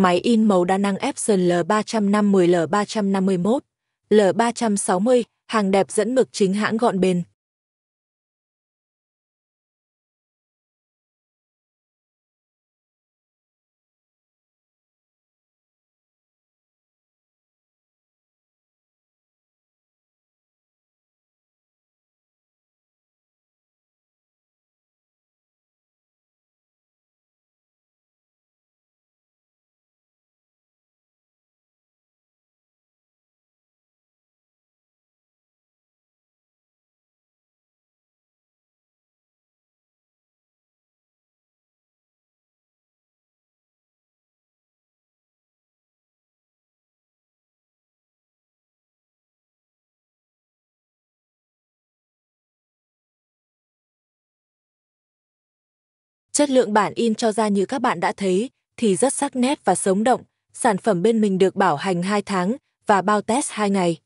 Máy in màu đa năng Epson L350 L351, L360, hàng đẹp dẫn mực chính hãng gọn bền. Chất lượng bản in cho ra như các bạn đã thấy, thì rất sắc nét và sống động, sản phẩm bên mình được bảo hành 2 tháng và bao test 2 ngày.